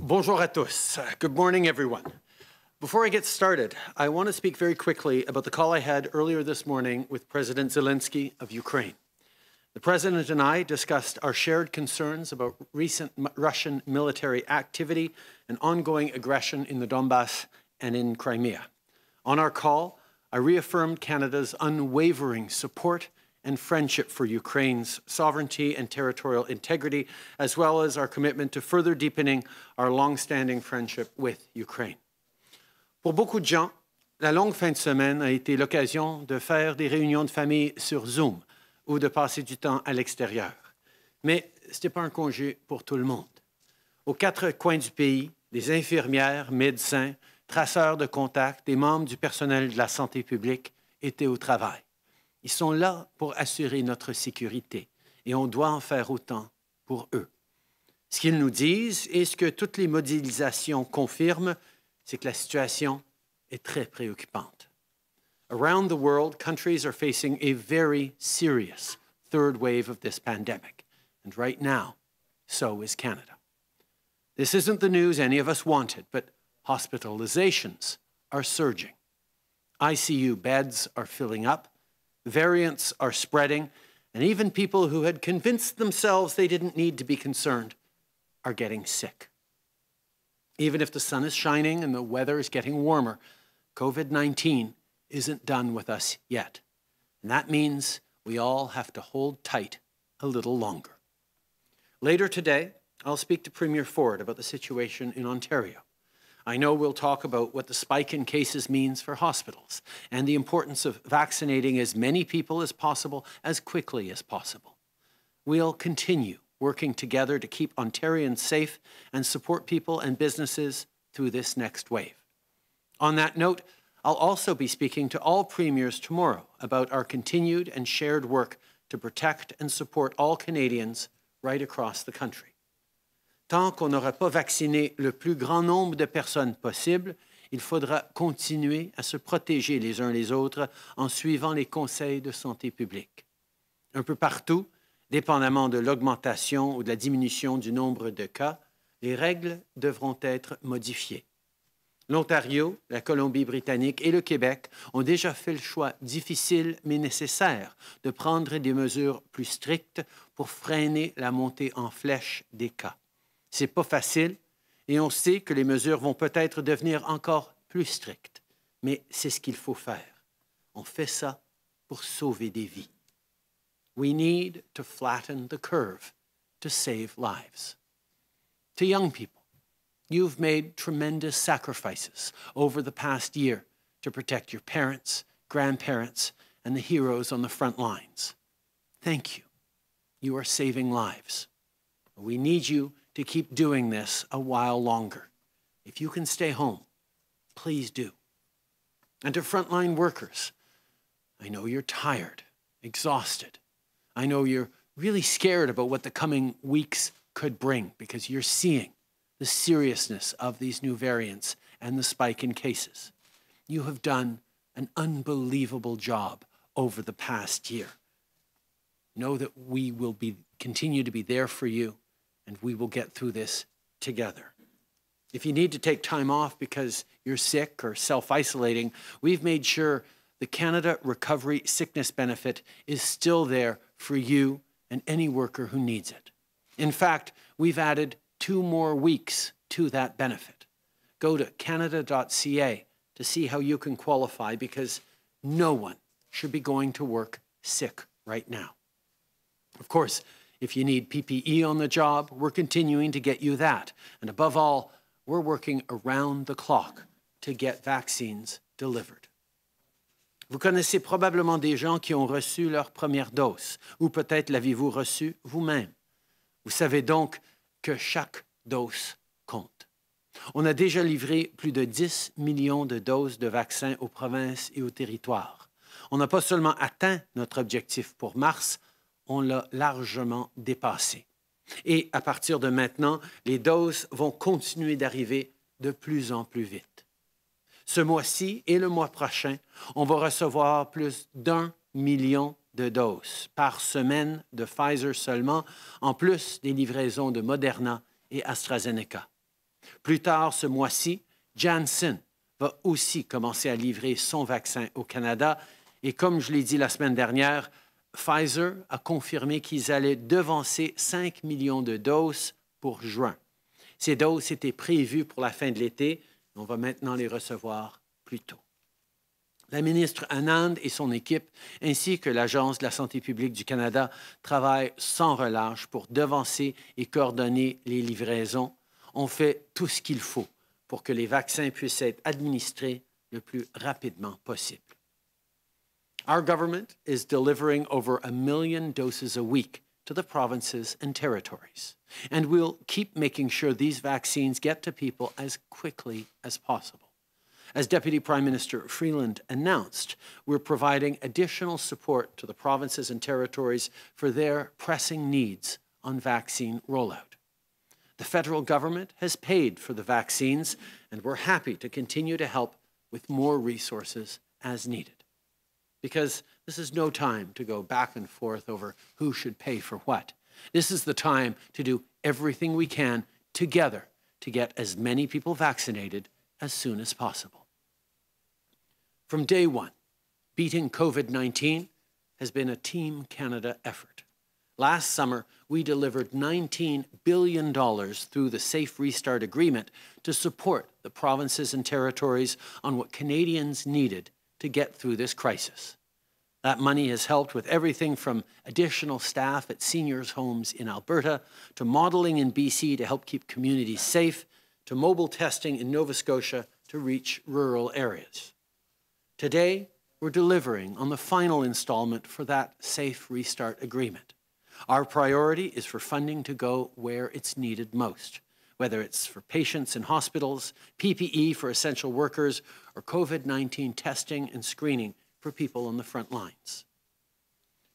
Bonjour à tous. Good morning, everyone. Before I get started, I want to speak very quickly about the call I had earlier this morning with President Zelensky of Ukraine. The President and I discussed our shared concerns about recent Russian military activity and ongoing aggression in the Donbass and in Crimea. On our call, I reaffirmed Canada's unwavering support and friendship for Ukraine's sovereignty and territorial integrity, as well as our commitment to further deepening our long-standing friendship with Ukraine. Pour beaucoup de gens, la longue fin de semaine a été l'occasion de faire des réunions de famille sur Zoom ou de passer du temps à l'extérieur. Mais ce n'était pas un congé pour tout le monde. Aux quatre coins du pays, des infirmières, médecins, traceurs de contacts et membres du personnel de la santé publique étaient au travail. Ils sont là pour assurer notre sécurité et on doit en faire autant pour eux. Ce qu'ils nous disent et ce que toutes les modélisations confirment, c'est que la situation est très préoccupante. Around the world, countries are facing a very serious third wave of this pandemic. And right now, so is Canada. This isn't the news any of us wanted, but hospitalizations are surging. ICU beds are filling up, Variants are spreading, and even people who had convinced themselves they didn't need to be concerned are getting sick. Even if the sun is shining and the weather is getting warmer, COVID 19 isn't done with us yet. And that means we all have to hold tight a little longer. Later today, I'll speak to Premier Ford about the situation in Ontario. I know we'll talk about what the spike in cases means for hospitals and the importance of vaccinating as many people as possible as quickly as possible. We'll continue working together to keep Ontarians safe and support people and businesses through this next wave. On that note, I'll also be speaking to all premiers tomorrow about our continued and shared work to protect and support all Canadians right across the country. tant qu'on n'aura pas vacciné le plus grand nombre de personnes possible, il faudra continuer à se protéger les uns les autres en suivant les conseils de santé publique. Un peu partout, dépendamment de l'augmentation ou de la diminution du nombre de cas, les règles devront être modifiées. L'Ontario, la Colombie-Britannique et le Québec ont déjà fait le choix difficile mais nécessaire de prendre des mesures plus strictes pour freiner la montée en flèche des cas. C'est pas facile et on sait que les mesures vont peut-être devenir encore plus strictes. Mais c'est ce qu'il faut faire. On fait ça pour sauver des vies. We need to flatten the curve to save lives. To young people, you've made tremendous sacrifices over the past year to protect your parents, grandparents, and the heroes on the front lines. Thank you. You are saving lives. We need you to keep doing this a while longer. If you can stay home, please do. And to frontline workers, I know you're tired, exhausted. I know you're really scared about what the coming weeks could bring because you're seeing the seriousness of these new variants and the spike in cases. You have done an unbelievable job over the past year. Know that we will be, continue to be there for you and we will get through this together. If you need to take time off because you're sick or self isolating, we've made sure the Canada Recovery Sickness Benefit is still there for you and any worker who needs it. In fact, we've added two more weeks to that benefit. Go to canada.ca to see how you can qualify because no one should be going to work sick right now. Of course, If you need PPE on the job, we're continuing to get you that. And above all, we're working around the clock to get vaccines delivered. Vous connaissez probablement des gens qui ont reçu leur première dose, ou peut-être l'avez-vous reçue vous-même. Vous savez donc que chaque dose compte. On a déjà livré plus de 10 millions de doses de vaccins aux provinces et aux territoires. On n'a pas seulement atteint notre objectif pour mars, on l'a largement dépassé. Et à partir de maintenant, les doses vont continuer d'arriver de plus en plus vite. Ce mois-ci et le mois prochain, on va recevoir plus d'un million de doses par semaine de Pfizer seulement, en plus des livraisons de Moderna et AstraZeneca. Plus tard ce mois-ci, Janssen va aussi commencer à livrer son vaccin au Canada et comme je l'ai dit la semaine dernière, Pfizer a confirmé qu'ils allaient devancer 5 millions de doses pour juin. Ces doses étaient prévues pour la fin de l'été. On va maintenant les recevoir plus tôt. La ministre Anand et son équipe, ainsi que l'Agence de la santé publique du Canada, travaillent sans relâche pour devancer et coordonner les livraisons. On fait tout ce qu'il faut pour que les vaccins puissent être administrés le plus rapidement possible. Our government is delivering over a million doses a week to the provinces and territories. And we'll keep making sure these vaccines get to people as quickly as possible. As Deputy Prime Minister Freeland announced, we're providing additional support to the provinces and territories for their pressing needs on vaccine rollout. The federal government has paid for the vaccines, and we're happy to continue to help with more resources as needed because this is no time to go back and forth over who should pay for what. This is the time to do everything we can together to get as many people vaccinated as soon as possible. From day one, beating COVID 19 has been a Team Canada effort. Last summer, we delivered $19 billion through the Safe Restart Agreement to support the provinces and territories on what Canadians needed to get through this crisis. That money has helped with everything from additional staff at seniors' homes in Alberta to modeling in BC to help keep communities safe to mobile testing in Nova Scotia to reach rural areas. Today, we're delivering on the final installment for that Safe Restart Agreement. Our priority is for funding to go where it's needed most whether it's for patients in hospitals, PPE for essential workers, or COVID 19 testing and screening for people on the front lines.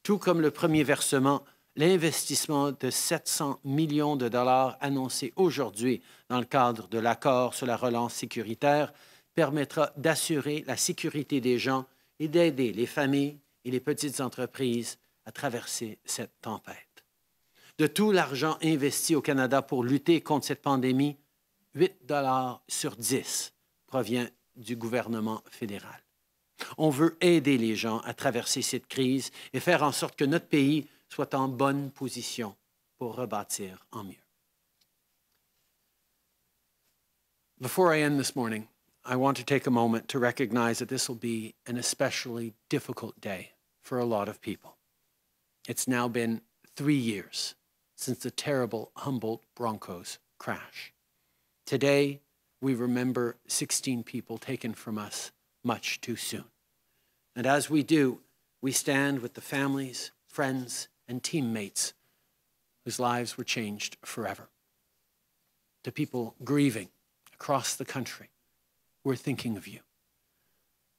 Tout comme le premier versement, l'investissement de 700 millions de dollars annoncé aujourd'hui dans le cadre de l'accord sur la relance sécuritaire permettra d'assurer la sécurité des gens et d'aider les familles et les petites entreprises à traverser cette tempête de tout l'argent investi au Canada pour lutter contre cette pandémie, 8 dollars sur 10 provient du gouvernement fédéral. On veut aider les gens à traverser cette crise et faire en sorte que notre pays soit en bonne position pour rebâtir en mieux. Before I end this morning, I want to take a moment to recognize that this will be an especially difficult day for a lot of people. It's now been three years since the terrible Humboldt Broncos crash. Today, we remember 16 people taken from us much too soon. And as we do, we stand with the families, friends, and teammates whose lives were changed forever. To people grieving across the country, we're thinking of you.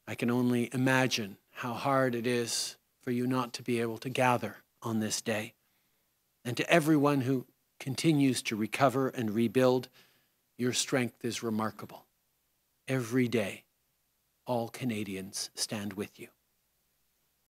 I can only imagine how hard it is for you not to be able to gather on this day and to everyone who continues to recover and rebuild, your strength is remarkable. Every day, all Canadians stand with you.